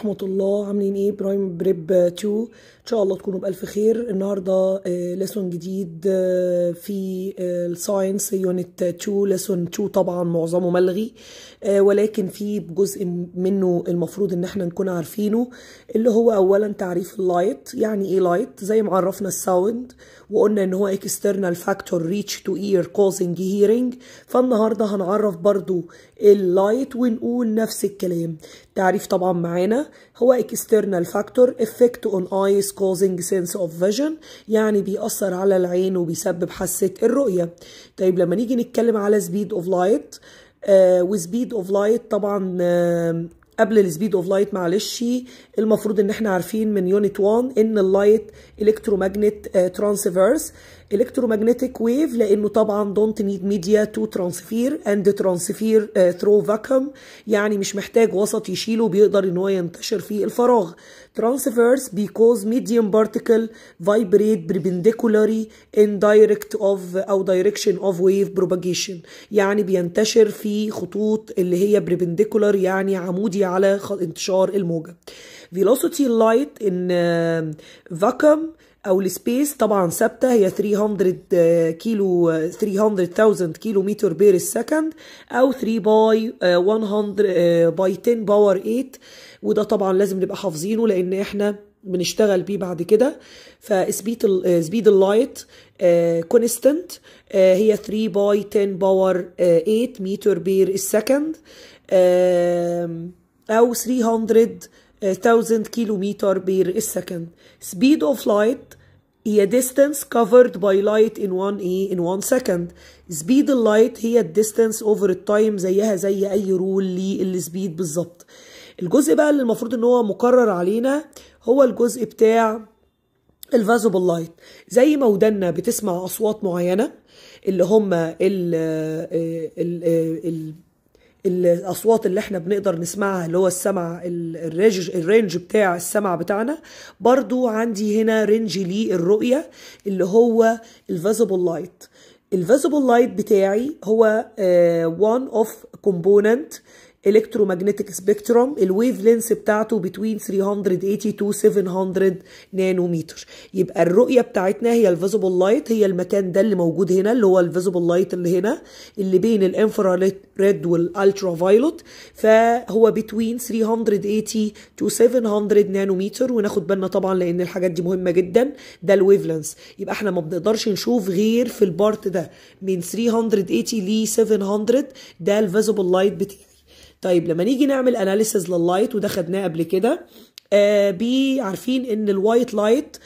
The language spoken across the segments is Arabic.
رحمه الله عاملين ايه برايم بريب 2 شاء الله تكونوا بألف خير النهاردة آه، لسون جديد آه، في آه، الساينس يونت 2 لسون 2 طبعا معظمه ملغي ولكن في جزء منه المفروض ان احنا نكون عارفينه اللي هو اولا تعريف اللايت يعني ايه لايت زي ما عرفنا الساوند وقلنا ان هو اكسترنال فاكتور ريتش تو اير كوزنج هيرنج فالنهارده هنعرف برضو اللايت ونقول نفس الكلام تعريف طبعا معانا هو اكسترنال فاكتور افكت اون ايس causing sense of vision يعني بيأثر على العين وبيسبب حاسة الرؤية طيب لما نيجي نتكلم على speed of light و آه، speed اوف لايت طبعا آه، قبل السبيد اوف لايت معلش المفروض ان احنا عارفين من يونت 1 ان اللايت ماجنت ترانسفيرس الكترومغنتيك ويف لانه طبعا دونت نيد ميديا تو ترانسفير اند ترانسفير ثرو فاكوم يعني مش محتاج وسط يشيله بيقدر ان هو ينتشر في الفراغ ترانسفيرس بيكوز ميديوم بارتيكل فايبريت بربنديكولاري ان دايركت اوف او دايركشن اوف ويف بروباجيشن يعني بينتشر في خطوط اللي هي بربنديكولار يعني عمودي على انتشار الموجه فيلوسيتي لايت ان فاكوم او السبيس طبعا ثابته هي 300 آه، كيلو 300000 كيلو متر بير السكند او 3 باي 100 باي 10 باور 8 وده طبعا لازم نبقى حافظينه لان احنا بنشتغل بيه بعد كده فسبيد سبيد اللايت كونستنت هي 3 باي 10 باور 8 متر بير السكند او 300 1000 كيلومتر بير السكند speed of light هي distance covered by light in one ايه in one second speed اللايت هي الديستانس اوفر التايم زيها زي اي رول للسبيد بالظبط الجزء بقى اللي المفروض ان هو مقرر علينا هو الجزء بتاع الفازوبل لايت زي ما ودنا بتسمع اصوات معينه اللي هم ال ال ال الاصوات اللي احنا بنقدر نسمعها اللي هو السمع الرينج الرينج بتاع السمع بتاعنا برضو عندي هنا رينج للرؤيه اللي هو الفيزبل لايت الفيزبل لايت بتاعي هو وان اوف كومبوننت الكترومغنتيك سبيكتروم الويف لينس بتاعته بتوين 380 700 نانومتر يبقى الرؤيه بتاعتنا هي الفيزبل لايت هي المكان ده اللي موجود هنا اللي هو الفيزبل لايت اللي هنا اللي بين الانفراريد ريد والالترا فايلوت فهو بتوين 380 to 700 نانومتر وناخد بالنا طبعا لان الحاجات دي مهمه جدا ده الويف لينس يبقى احنا ما بنقدرش نشوف غير في البارت ده من 380 ل 700 ده الفيزبل لايت بتاعي طيب لما نيجي نعمل اناليسز لللايت وده خدناه قبل كده آه بي عارفين ان الوايت آه، لايت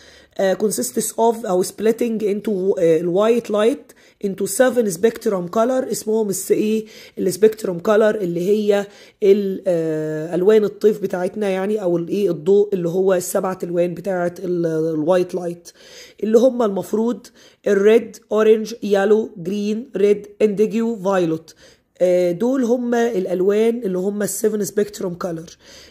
consists of او splitting into آه، الوايت لايت into سفن spectrum color اسمهم الس ايه السبيكتروم كولر اللي هي الالوان آه، الطيف بتاعتنا يعني او الايه الضوء اللي هو السبعة الوان بتاعه الوايت لايت اللي هم المفروض الريد اورنج يالو جرين ريد انديجيو فايلوت آه، دول هم الالوان اللي هم السيفن سبيكتروم كلر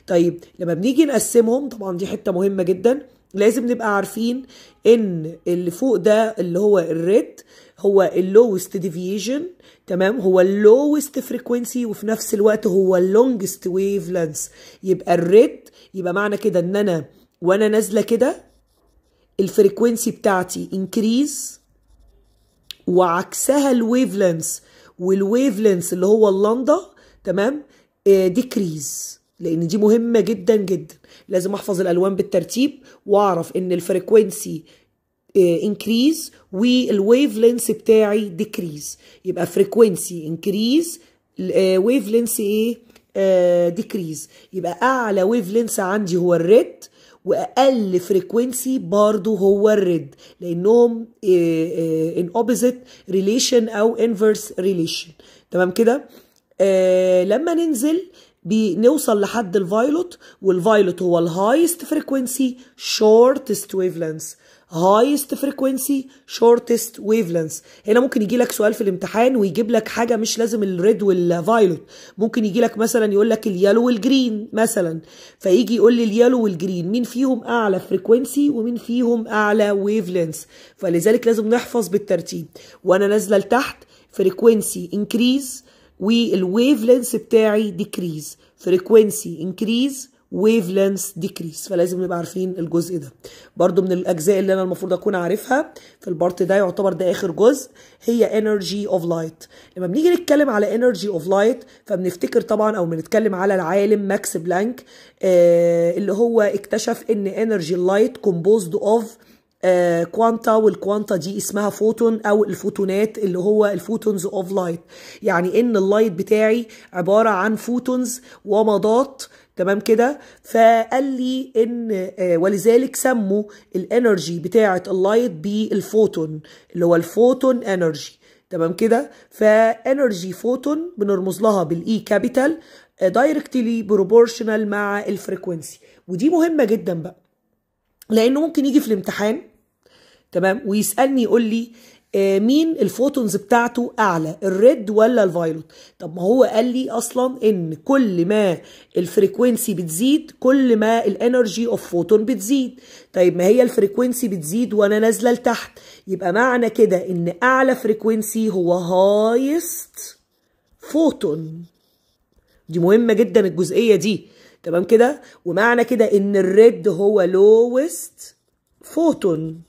طيب لما بنيجي نقسمهم طبعا دي حته مهمه جدا لازم نبقى عارفين ان اللي فوق ده اللي هو الريد هو اللوست ديفيجن تمام هو اللوست فريكوينسي وفي نفس الوقت هو اللونجست ويف لانس يبقى الريد يبقى معنى كده ان انا وانا نازله كده الفريكوينسي بتاعتي انكريز وعكسها الويف لانس والويف لينس اللي هو اللندا تمام ديكريز آه، لان دي مهمه جدا جدا لازم احفظ الالوان بالترتيب واعرف ان الفريكوينسي انكريز والويف لينس بتاعي ديكريز يبقى فريكوينسي انكريز ويف لينس ايه ديكريز آه، يبقى اعلى ويف لينس عندي هو الريد واقل فريكوينسي برضو هو الريد لانهم ان اوبوزيت ريليشن او انفرس ريليشن تمام كده آه لما ننزل بنوصل لحد الفايلوت والفايلوت هو الهايست فريكوينسي شورتست ويفلنس هايست فريكوينسي شورتست ويفلنس هنا ممكن يجي لك سؤال في الامتحان ويجيب لك حاجه مش لازم الريد والفايلوت ممكن يجي لك مثلا يقول لك اليالو والجرين مثلا فيجي يقول لي اليالو والجرين مين فيهم اعلى فريكوينسي ومين فيهم اعلى ويفلنس فلذلك لازم نحفظ بالترتيب وانا نازله لتحت فريكوينسي انكريز والويفلنس بتاعي ديكريز فريكوينسي انكريز ويف لينس ديكريس فلازم نبقى عارفين الجزء ده برضو من الاجزاء اللي انا المفروض اكون عارفها في البارت ده يعتبر ده اخر جزء هي انرجي اوف لايت لما بنيجي نتكلم على انرجي اوف لايت فبنفتكر طبعا او بنتكلم على العالم ماكس بلانك آه اللي هو اكتشف ان انرجي اللايت كومبوزد اوف كوانتا والكوانتا دي اسمها فوتون او الفوتونات اللي هو الفوتونز اوف لايت يعني ان اللايت بتاعي عباره عن فوتونز ومضات آه تمام كده فقال لي ان آه، ولذلك سموا الانرجي بتاعه اللايت بالفوتون اللي هو الفوتون انرجي تمام كده فانرجي فوتون بنرمز لها بالاي كابيتال دايركتلي بروبورشنال مع الفريكوينسي ودي مهمه جدا بقى لانه ممكن يجي في الامتحان تمام ويسالني يقول لي آه، مين الفوتونز بتاعته اعلى الريد ولا الفايلوت طب ما هو قال لي اصلا ان كل ما الفريكوينسي بتزيد كل ما الانرجي اوف فوتون بتزيد طيب ما هي الفريكوينسي بتزيد وانا نازله لتحت يبقى معنى كده ان اعلى فريكوينسي هو هايست فوتون دي مهمه جدا الجزئيه دي تمام كده ومعنى كده ان الريد هو لوست فوتون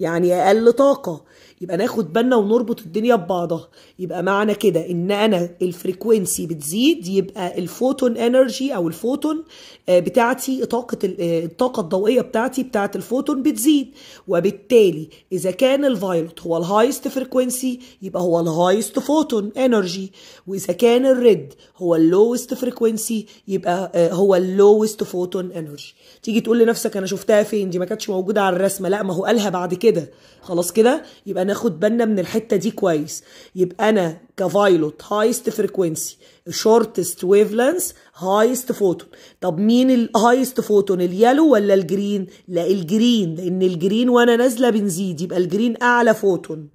يعني اقل طاقه يبقى ناخد بالنا ونربط الدنيا ببعضها يبقى معنى كده ان انا الفريكوينسي بتزيد يبقى الفوتون انرجي او الفوتون آه، بتاعتي طاقه آه، الطاقه الضوئيه بتاعتي بتاعه الفوتون بتزيد وبالتالي اذا كان الفايلوت هو الهايست فريكوينسي يبقى هو الهايست فوتون انرجي واذا كان الريد هو اللوست فريكوينسي يبقى آه، هو اللوست فوتون انرجي تيجي تقول لنفسك انا شفتها فين دي ما كانتش موجوده على الرسمه لا ما هو قالها بعد كده خلاص كده يبقى ناخد بالنا من الحته دي كويس يبقى انا كفايلوت هايست فريكوينسي شورتست ويف لينث هايست فوتون طب مين الهايست فوتون اليلو ولا الجرين لا الجرين لان الجرين وانا نازله بنزيد يبقى الجرين اعلى فوتون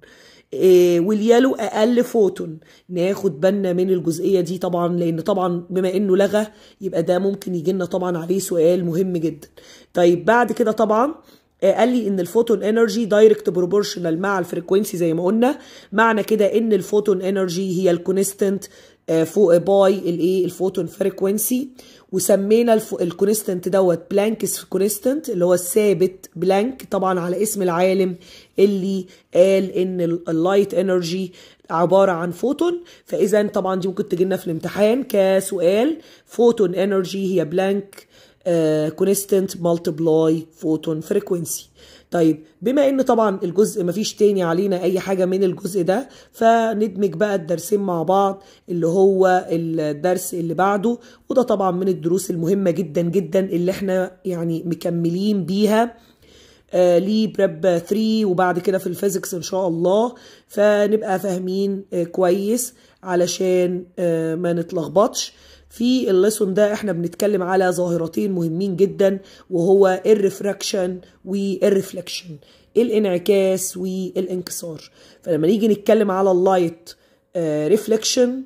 إيه واليالو اقل فوتون ناخد بالنا من الجزئيه دي طبعا لان طبعا بما انه لغى يبقى ده ممكن يجي لنا طبعا عليه سؤال مهم جدا طيب بعد كده طبعا آه، قال لي ان الفوتون انرجي دايركت بروبورشنال مع الفريكوينسي زي ما قلنا معنى كده ان الفوتون انرجي هي الكونستنت آه، فوق باي الايه الفوتون فريكوينسي وسمينا الكونستنت دوت بلانكس كونستنت اللي هو الثابت بلانك طبعا على اسم العالم اللي قال ان اللايت انرجي عباره عن فوتون فاذا طبعا دي ممكن تجي لنا في الامتحان كسؤال فوتون انرجي هي بلانك كونستنت مالتبلاي فوتون فريكوينسي طيب بما ان طبعا الجزء مفيش تاني علينا اي حاجه من الجزء ده فندمج بقى الدرسين مع بعض اللي هو الدرس اللي بعده وده طبعا من الدروس المهمه جدا جدا اللي احنا يعني مكملين بيها آه لي بريب 3 وبعد كده في الفيزيكس ان شاء الله فنبقى فاهمين آه كويس علشان آه ما نتلخبطش في الليسون ده احنا بنتكلم على ظاهرتين مهمين جدا وهو الريفراكشن والريفلكشن الانعكاس والانكسار فلما نيجي نتكلم على اللايت ريفلكشن آه،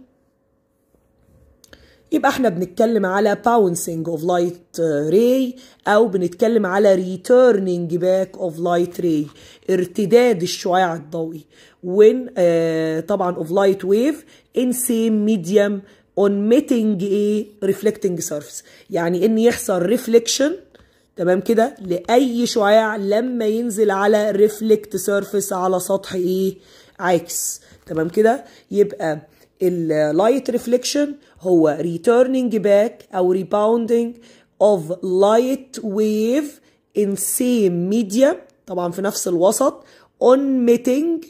يبقى احنا بنتكلم على باونسينج اوف لايت راي او بنتكلم على ريتيرنينج باك اوف لايت راي ارتداد الشعاع الضوئي وين آه، طبعا اوف لايت ويف ان سيم ميديم اون ميتنج ايه ريفلكتنج سيرفيس يعني ان يحصل ريفليكشن تمام كده لاي شعاع لما ينزل على ريفلكت سيرفيس على سطح ايه عكس تمام كده يبقى اللايت ريفليكشن هو ريتيرنينج باك او ريباوندينج اوف لايت ويف ان سيم ميديا طبعا في نفس الوسط اون ميتنج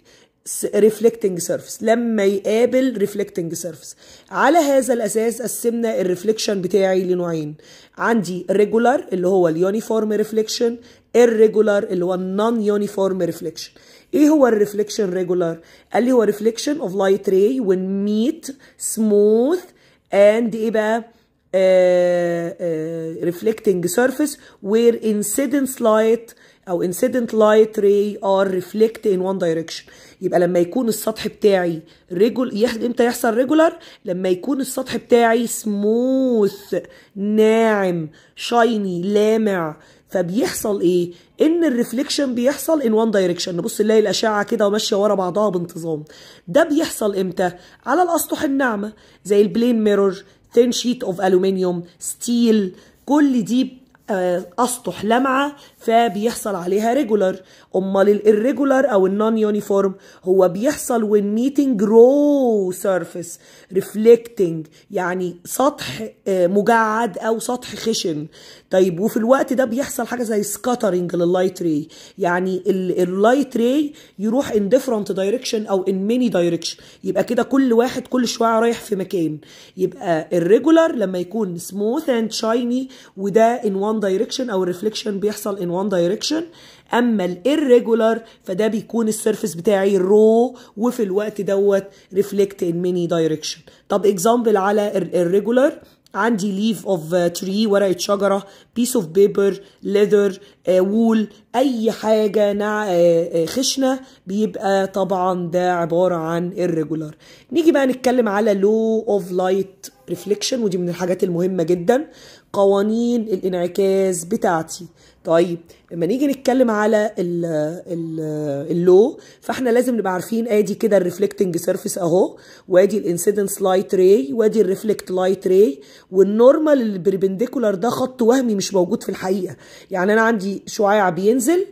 ريفلكتنج سيرفيس لما يقابل ريفلكتنج سيرفيس على هذا الاساس قسمنا الريفلكشن بتاعي لنوعين عندي ريجولار اللي هو اليونيفورم ريفلكشن الريجولار اللي هو النون يونيفورم ريفلكشن ايه هو الريفلكشن ريجولار قال لي هو ريفلكشن اوف لايت راي وين ميت سموث اند ايه بقى ريفلكتنج سيرفيس وير انسيدنس لايت او incident light ray are reflect in one direction يبقى لما يكون السطح بتاعي ريجول امتى يحصل ريجولار لما يكون السطح بتاعي سموث ناعم شايني لامع فبيحصل ايه ان الريفليكشن بيحصل ان وان دايركشن نبص نلاقي الاشعه كده وماشيه ورا بعضها بانتظام ده بيحصل امتى على الاسطح الناعمه زي البلين ميرور ثين شيت اوف الومنيوم ستيل كل دي آه، اسطح لامعه فبيحصل عليها ريجولار امال الريجولار او النون يونيفورم هو بيحصل وين ميتنج رو سيرفيس ريفليكتنج يعني سطح آه، مجعد او سطح خشن طيب وفي الوقت ده بيحصل حاجه زي سكاترنج لللايت راي يعني اللايت راي يروح ان ديفرنت دايركشن او ان ميني دايركشن يبقى كده كل واحد كل شويه رايح في مكان يبقى الريجولار لما يكون سموث اند شايني وده ان وان وان دايركشن او الريفليكشن بيحصل ان وان دايركشن اما الirregular فده بيكون السيرفيس بتاعي رو وفي الوقت دوت ريفليكت ان ميني دايركشن طب اكزامبل على الirregular عندي ليف اوف تري ورقه شجره بيس اوف بيبر ليذر وول اي حاجه نع uh, uh, خشنه بيبقى طبعا ده عباره عن irregular نيجي بقى نتكلم على لو اوف لايت ريفليكشن ودي من الحاجات المهمه جدا قوانين الانعكاس بتاعتي طيب لما نيجي نتكلم على الـ الـ اللو فاحنا لازم نبقى عارفين ادي كده الريفلكتنج سيرفيس اهو وادي الانسيدنس لايت راي وادي الريفلكت لايت راي والنورمال البربنديكولار ده خط وهمي مش موجود في الحقيقه يعني انا عندي شعاع بينزل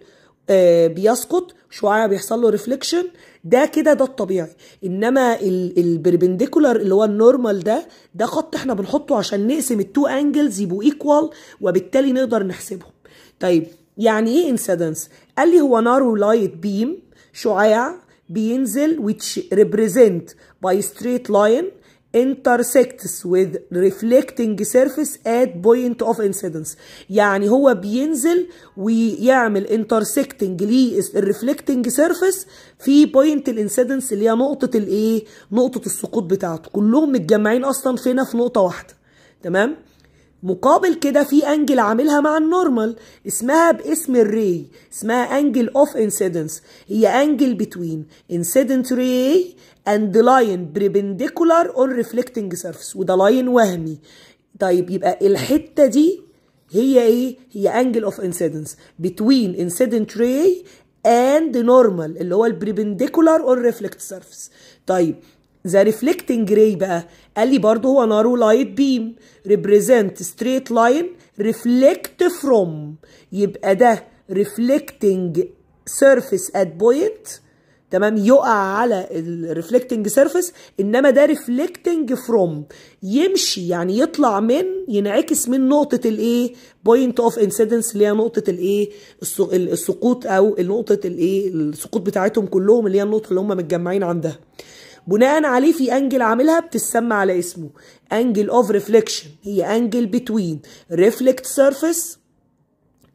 آه بيسقط شعاع بيحصل له ريفلكشن ده كده ده الطبيعي انما البربنديكولار اللي هو النورمال ده ده خط احنا بنحطه عشان نقسم التو انجلز يبقوا ايكوال وبالتالي نقدر نحسبهم طيب يعني ايه انسيدنس قال لي هو نارو لايت بيم شعاع بينزل which represent by straight line intersects with reflecting surface at point of incidence يعني هو بينزل ويعمل intersecting reflecting surface في point الانسيدنس اللي هي نقطة الايه؟ نقطة السقوط بتاعته كلهم متجمعين اصلا فينا في نقطة واحدة تمام؟ مقابل كده في انجل عاملها مع النورمال اسمها باسم الري اسمها انجل اوف انسيدنس هي انجل بتوين انسيدنت ري and line perpendicular on reflecting surface وده لاين وهمي طيب يبقى الحتة دي هي ايه هي angle of incidence between incident ray and normal اللي هو perpendicular on reflect surface طيب the reflecting ray بقى قال لي برضه هو narrow light beam represent straight line reflect from يبقى ده reflecting surface at point تمام يقع على الريفلكتنج سيرفيس انما ده ريفلكتنج فروم يمشي يعني يطلع من ينعكس من نقطه الايه بوينت اوف انسيدنس اللي هي نقطه الايه السقوط او نقطه الايه السقوط بتاعتهم كلهم اللي هي النقطه اللي هم متجمعين عندها بناء عليه في انجل عاملها بتسمى على اسمه انجل اوف ريفلكشن هي انجل بتوين ريفلكت سيرفيس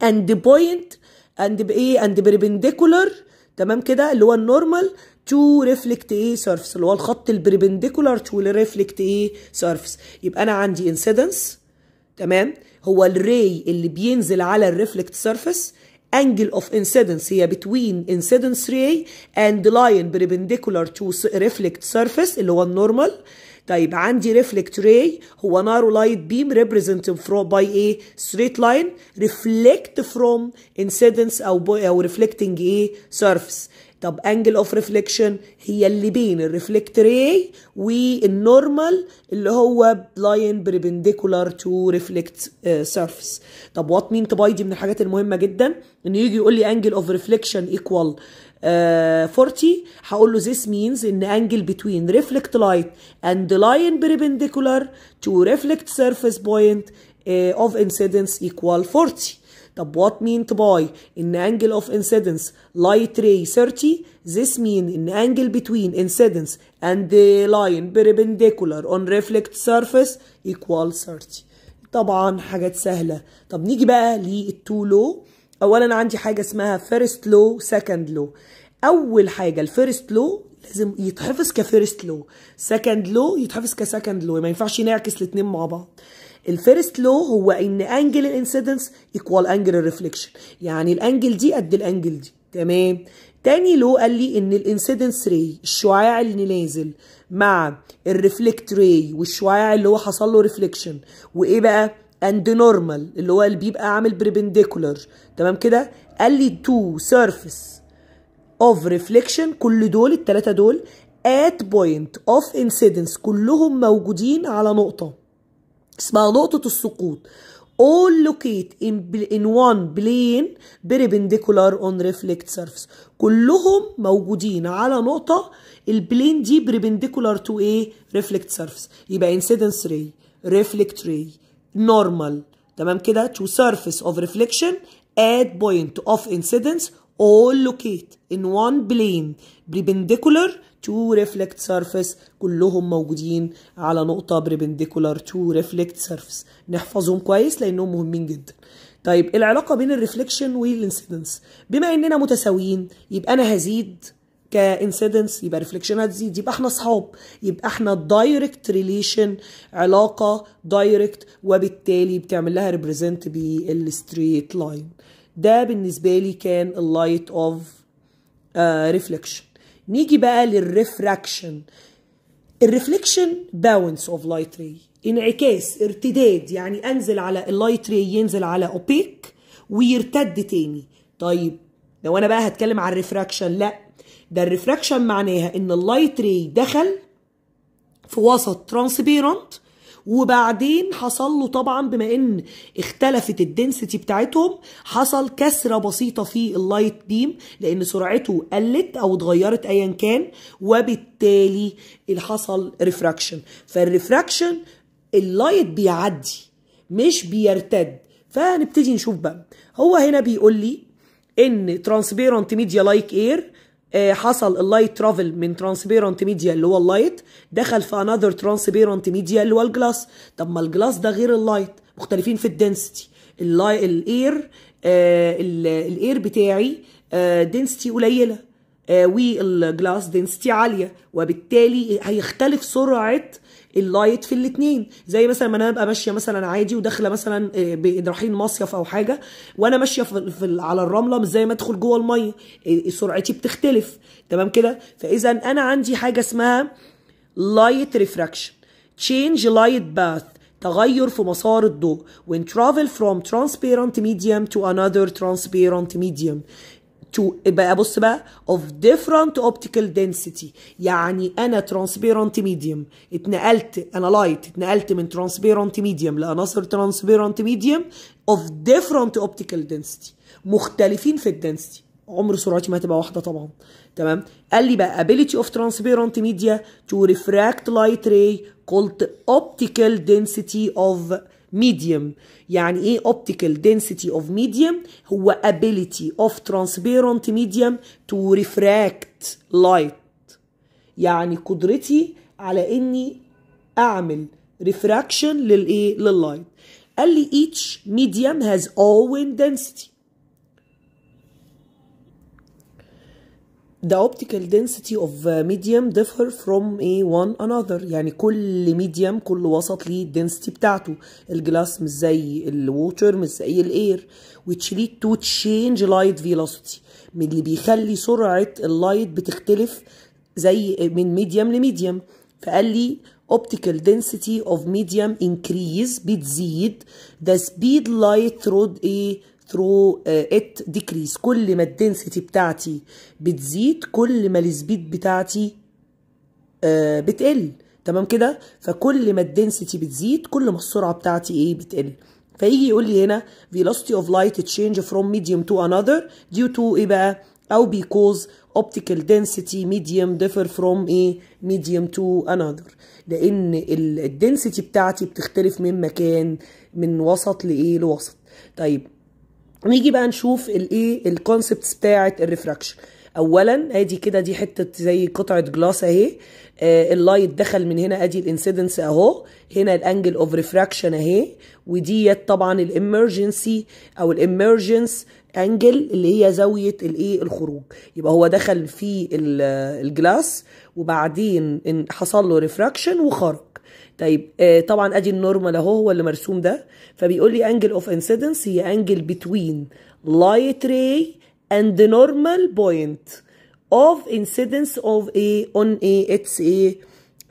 اند بوينت اند بايه اند بربنديكولار تمام كده اللي هو النورمال تو ريفلكت ايه سيرفيس اللي هو الخط البربنديكولار تو ريفلكت ايه سيرفيس يبقى انا عندي انسيدنس تمام هو الري اللي بينزل على الريفلكت سيرفيس angle of incidence هي between incidence ray and line perpendicular to reflect surface اللي هو النورمال طيب عندي ريفلكت راي هو نارو لايت بيم ريبريزنت فروم باي ايه ستريت لاين ريفلكت فروم انسيدنس او او ريفلكتنج ايه سيرفيس طب انجل اوف ريفليكشن هي اللي بين الريفلكت راي والنورمال اللي هو لاين بربنديكولار تو ريفلكت سيرفيس طب وات مين تو باي دي من الحاجات المهمه جدا انه يجي يقول لي انجل اوف ريفليكشن ايكوال Uh, 40 هقول له this means ان angle between reflect light and the line perpendicular to reflect surface point uh, of incidence equal 40 طب what meant by ان angle of incidence light ray 30 this mean ان angle between incidence and the line perpendicular on reflect surface equal 30 طبعا حاجات سهلة طب نيجي بقى للتو لو اولا عندي حاجه اسمها فيرست لو سكند لو اول حاجه الفيرست لو لازم يتحفظ كفيرست لو سكند لو يتحفظ كسكند لو ما ينفعش نعكس الاثنين مع بعض الفيرست لو هو ان انجل الانسيدنس ايكوال انجل الريفليكشن يعني الانجل دي قد الانجل دي تمام تاني لو قال لي ان الانسيدنس راي الشعاع اللي نازل مع الريفلكت راي والشعاع اللي هو حصل له ريفليكشن وايه بقى اند نورمال اللي هو اللي بيبقى عامل بربنديكولار تمام كده قال لي تو سيرفيس اوف ريفليكشن كل دول التلاته دول ات بوينت اوف انسيدنس كلهم موجودين على نقطه اسمها نقطه السقوط all locate in, in one plane perpendicular on reflect surface كلهم موجودين على نقطة البلين دي perpendicular to a reflect surface يبقى incidence ray reflect ray normal تمام كده to surface of reflection at point of incidence all locate in one plane perpendicular to reflect surface كلهم موجودين على نقطة perpendicular to reflect surface نحفظهم كويس لأنهم مهمين جدا طيب العلاقة بين الريفليكشن والانسيدنس بما إننا متساويين يبقى أنا هزيد كانسيدنس يبقى ريفليكشن هتزيد يبقى احنا اصحاب يبقى احنا دايركت ريليشن علاقه دايركت وبالتالي بتعمل لها ريبريزنت بالستريت لاين ده بالنسبه لي كان اللايت اوف ريفليكشن نيجي بقى للريفراكشن الريفليكشن باونس اوف لايت ري انعكاس ارتداد يعني انزل على اللايت ري ينزل على اوبيك ويرتد تاني طيب لو انا بقى هتكلم عن الريفراكشن لا ده الريفراكشن معناها ان اللايت ري دخل في وسط ترانسبيرنت وبعدين حصل له طبعا بما ان اختلفت الدنسيتي بتاعتهم حصل كسره بسيطه في اللايت بيم لان سرعته قلت او اتغيرت ايا كان وبالتالي اللي حصل ريفراكشن فالريفراكشن اللايت بيعدي مش بيرتد فهنبتدي نشوف بقى هو هنا بيقول لي ان ترانسبيرنت ميديا لايك اير آه، حصل اللايت ترافل من ترانسبيرنت ميديا اللي هو اللايت دخل في انذر ترانسبيرنت ميديا اللي هو الجلاس طب ما الجلاس ده غير اللايت مختلفين في الدنسيتي الاير الاير بتاعي دنسيتي آه، قليله والجلاس آه، دنسيتي عاليه وبالتالي هيختلف سرعه اللايت في الاثنين زي مثلا ما انا ابقى ماشيه مثلا عادي وداخله مثلا آه، رايحين مصيف او حاجه وانا ماشيه في, في على الرمله مش زي ما ادخل جوه الميه آه، سرعتي بتختلف تمام كده فاذا انا عندي حاجه اسمها لايت ريفراكشن تشينج لايت باث تغير في مسار الضوء when travel from transparent medium to another transparent medium تو بقى بص بقى اوف ديفرنت اوبتيكال density يعني انا ترانسبيرنت ميديوم اتنقلت انا لايت اتنقلت من ترانسبيرنت ميديوم لعناصر ترانسبيرنت ميديوم اوف ديفرنت اوبتيكال density مختلفين في الدنسيتي عمر سرعتي ما هتبقى واحده طبعا تمام قال لي بقى ability of transparent media to refract light ray قلت optical density of medium يعني ايه optical density of medium هو ability of transparent medium to refract light يعني قدرتي على اني اعمل refraction للايه لللايت قال لي each medium has own density The optical density of medium differ from a one another يعني كل medium كل وسط ليه density بتاعته الجلاس مش زي الووتر مش زي الاير which lead to change light velocity من اللي بيخلي سرعة اللايت بتختلف زي من medium لميديم فقال لي optical density of medium increase بتزيد the speed light through a ثرو ات ديكريز كل ما الدنسيتي بتاعتي بتزيد كل ما السبيد بتاعتي آه، بتقل تمام كده فكل ما الدنسيتي بتزيد كل ما السرعه بتاعتي ايه بتقل فيجي يقول لي هنا velocity of light change from medium to another due to ايه بقى او because optical density medium differ from ايه medium to another لان الدنسيتي بتاعتي بتختلف من مكان من وسط لايه لوسط طيب نيجي بقى نشوف الايه الكونسبتس بتاعه الريفراكشن اولا ادي كده دي حته زي قطعه جلاس اهي آه اللايت دخل من هنا ادي الانسيدنس اهو هنا الانجل اوف ريفراكشن اهي وديت طبعا الامرجنسي او الامرجنس انجل اللي هي زاويه الايه الخروج يبقى هو دخل في الجلاس آه، وبعدين حصل له ريفراكشن وخرج طيب آه، طبعا ادي النورمال اهو هو اللي مرسوم ده فبيقول لي انجل اوف انسيدنس هي انجل بتوين لايت راي اند نورمال بوينت اوف انسيدنس اوف اي اون اي اتس اي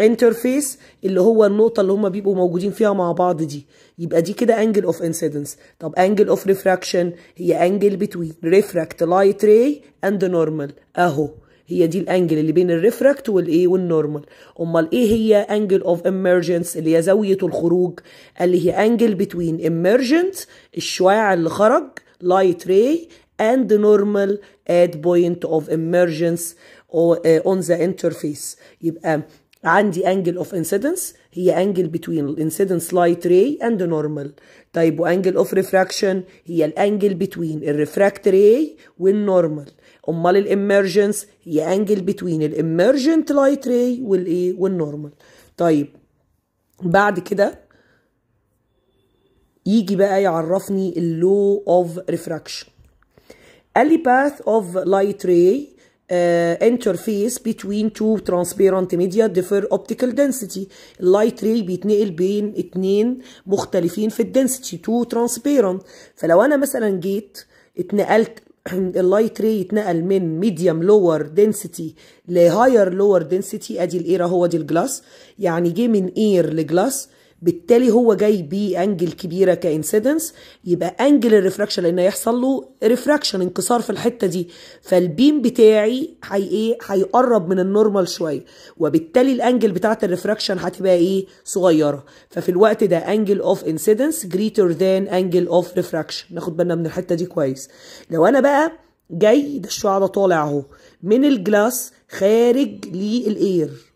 انترفيس اللي هو النقطه اللي هم بيبقوا موجودين فيها مع بعض دي يبقى دي كده انجل اوف انسيدنس طب انجل اوف ريفراكشن هي انجل بتوين ريفراكت لايت راي اند نورمال اهو هي دي الانجل اللي بين الريفراكت والايه والنورمال امال ايه هي انجل اوف اميرجنس اللي هي زاويه الخروج اللي هي انجل بتوين اميرجنت الشعاع اللي خرج لايت راي اند نورمال ات بوينت اوف emergence اون ذا انترفيس يبقى عندي انجل اوف انسيدنس هي انجل بتوين الانسيدنس لايت ray اند نورمال طيب وانجل اوف ريفراكشن هي الانجل بتوين الريفراكت ray والنورمال امال الامرجنس هي انجل بتوين الامرجنت لايت راي والايه والنورمال طيب بعد كده يجي بقى يعرفني اللو اوف ريفراكشن قال لي باث اوف لايت راي انترفيس بتوين تو ترانسبيرنت ميديا ديفر اوبتيكال دنسيتي اللايت راي بيتنقل بين اتنين مختلفين في الدنسيتي تو ترانسبيرنت فلو انا مثلا جيت اتنقلت اللايت راي يتنقل من ميديوم لور دنسيتي لهاير لور دنسيتي ادي الاير اهو دي الجلاس يعني جه من اير لجلاس بالتالي هو جاي بانجل كبيره كانسيدنس يبقى انجل الريفراكشن لان هيحصل له ريفراكشن انكسار في الحته دي فالبيم بتاعي هي ايه هيقرب من النورمال شويه وبالتالي الانجل بتاعه الريفراكشن هتبقى ايه صغيره ففي الوقت ده انجل اوف انسيدنس جريتر ذان انجل اوف ريفراكشن ناخد بالنا من الحته دي كويس لو انا بقى جاي ده الشعاع ده طالع اهو من الجلاس خارج للاير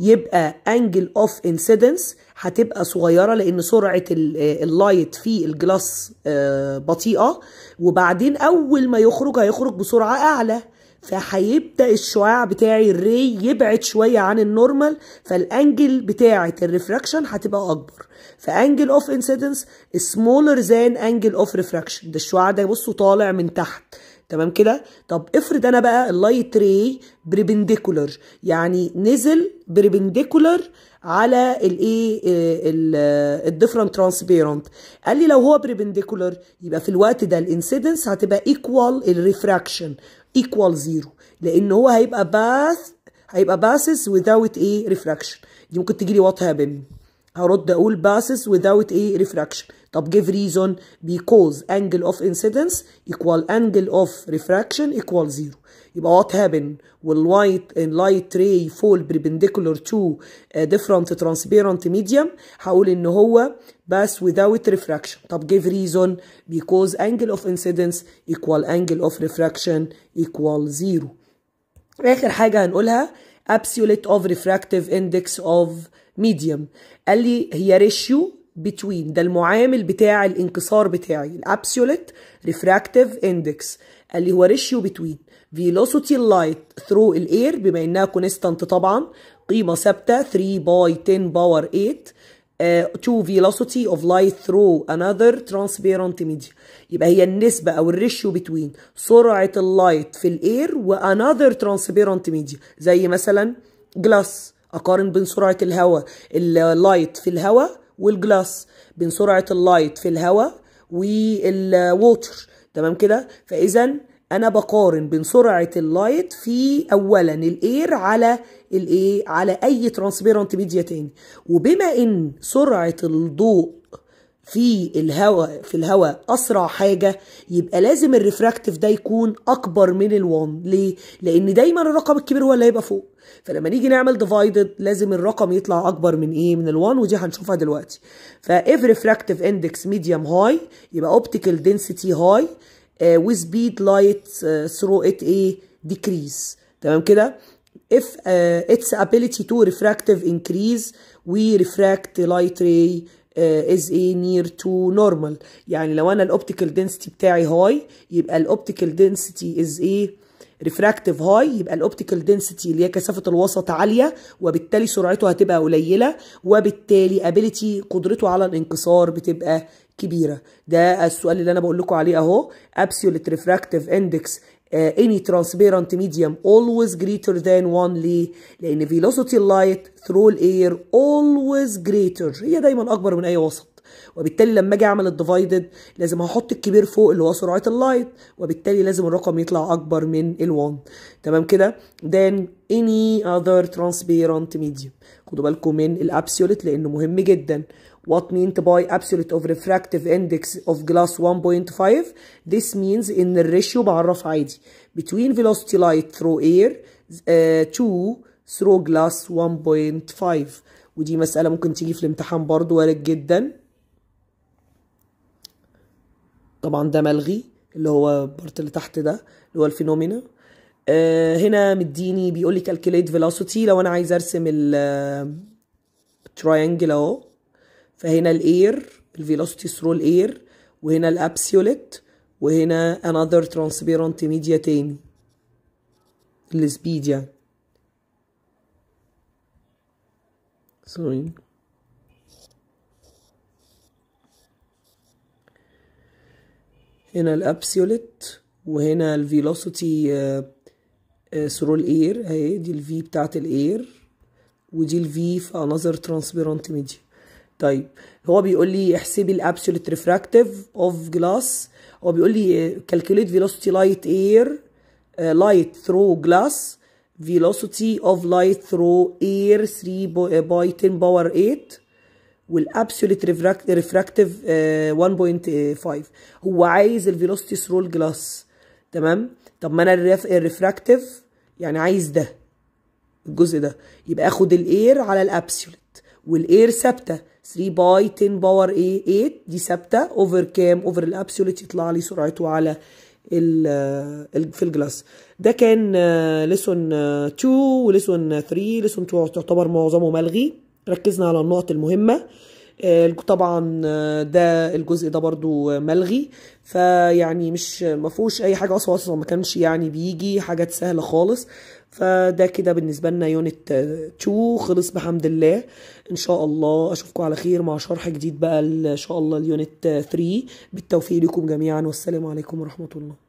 يبقى انجل اوف انسيدنس هتبقى صغيره لان سرعه اللايت آه، في الجلاس آه، بطيئه وبعدين اول ما يخرج هيخرج بسرعه اعلى فهيبدا الشعاع بتاعي الري يبعد شويه عن النورمال فالانجل بتاعه الريفراكشن هتبقى اكبر فانجل اوف انسيدنس سمولر ذان انجل اوف ريفراكشن ده الشعاع ده بصوا طالع من تحت تمام كده طب افرض انا بقى اللايت ري بريبنديكولر يعني نزل بريبنديكولر على الايه الديفرنت ترانسبيرنت قال لي لو هو بريبنديكولر يبقى في الوقت ده الانسيدنس هتبقى ايكوال الريفراكشن ايكوال زيرو لان هو هيبقى باث هيبقى باسس without ايه ريفراكشن دي ممكن تجي لي واضحه يا هرد اقول passes without a refraction طب give reason because angle of incidence equal angle of refraction equal zero يبقى what happen will light and light ray fall perpendicular to a different transparent medium هقول ان هو pass without refraction طب give reason because angle of incidence equal angle of refraction equal zero اخر حاجه هنقولها absolute of refractive index of ميديوم قال لي هي ريشيو بتوين ده المعامل بتاع الانكسار بتاعي الابسوليت ريفراكتيف اندكس قال لي هو ريشيو بتوين فيلوسيتي اللايت ثرو الاير بما انها كونستانت طبعا قيمه ثابته 3 باي 10 باور 8 تو فيلوسيتي اوف لايت ثرو انذر ترانسبيرنت ميديا يبقى هي النسبه او الريشيو بتوين سرعه اللايت في الاير وانذر ترانسبيرنت ميديا زي مثلا جلاس اقارن بين سرعه الهواء اللايت في الهواء والجلاس بين سرعه اللايت في الهواء والووتر تمام كده فاذا انا بقارن بين سرعه اللايت في اولا الاير على الايه على اي ترانسبيرنت ميديا تاني وبما ان سرعه الضوء في الهواء في الهواء اسرع حاجه يبقى لازم الريفراكتيف ده يكون اكبر من ال1 ليه لان دايما الرقم الكبير هو اللي هيبقى فوق فلما نيجي نعمل ديفايدد لازم الرقم يطلع اكبر من ايه من ال1 ودي هنشوفها دلوقتي فاف ريفراكتيف اندكس ميديوم هاي يبقى اوبتيكال دنسيتي هاي وسبيد لايت ثرو ات ايه ديكريز تمام كده if uh, its ability to refractive increase we refract light ray از ايه نير تو نورمال يعني لو انا الاوبتيكال دنسيتي بتاعي هاي يبقى الاوبتيكال دنسيتي از ايه ريفراكتيف هاي يبقى الاوبتيكال دنسيتي اللي هي كثافه الوسط عاليه وبالتالي سرعته هتبقى قليله وبالتالي ابيليتي قدرته على الانكسار بتبقى كبيره ده السؤال اللي انا بقول لكم عليه اهو ابسوليت ريفراكتيف اندكس Uh, any transparent medium always greater than 1 ليه؟ لأن velocity light through الاير air always greater هي دايما أكبر من أي وسط وبالتالي لما اجي اعمل الديفايدد لازم هحط الكبير فوق اللي هو سرعه اللايت وبالتالي لازم الرقم يطلع اكبر من ال1 تمام كده ذان any other transparent medium خدوا بالكم من الابسوليت لانه مهم جدا What mean by absolute of refractive index of glass 1.5 This means إن ratio بعرف عادي between velocity light through air uh, to through glass 1.5 ودي مسألة ممكن تيجي في الامتحان برضو وارد جدا طبعا ده ملغي اللي هو البارت اللي تحت ده اللي هو الفينومينا آه هنا مديني بيقول لي كالكليت فيلوسيتي لو انا عايز ارسم التراينجل آه، اهو فهنا الاير الفيلوسيتي ثرو الاير وهنا الابسيوليت وهنا انذر ترانسبيرنت ميديا تاني السبيد سوري هنا الابسيوليت وهنا الفيلوسيتي آه، آه، ثرو الاير اهي دي الفي بتاعت الاير ودي الفي في انذر ترانسبيرنت ميديا طيب هو بيقول لي احسبي الابسولوت ريفراكتيف اوف جلاس هو بيقول لي كالكوليت فيلوسيتي لايت اير لايت ثرو جلاس velocity of light through air 3 آه، by 10 power 8 والابسوليت ريفراكتيف 1.5 هو عايز الفيلوستي ثرو الجلاس تمام طب ما انا الريفراكتيف يعني عايز ده الجزء ده يبقى اخد الاير على الابسوليت والاير ثابته 3 باي 10 باور ايه 8 دي ثابته اوفر كام اوفر الابسوليت يطلع لي سرعته على في الجلاس ده كان ليسون 2 وليسون 3 ليسون 2 تعتبر معظمه ملغي ركزنا على النقط المهمه طبعا ده الجزء ده برضو ملغي فيعني مش فيهوش اي حاجه اصلا ما كانش يعني بيجي حاجات سهله خالص فده كده بالنسبه لنا يونت 2 خلص بحمد الله ان شاء الله اشوفكم على خير مع شرح جديد بقى ان شاء الله اليونت 3 بالتوفيق لكم جميعا والسلام عليكم ورحمه الله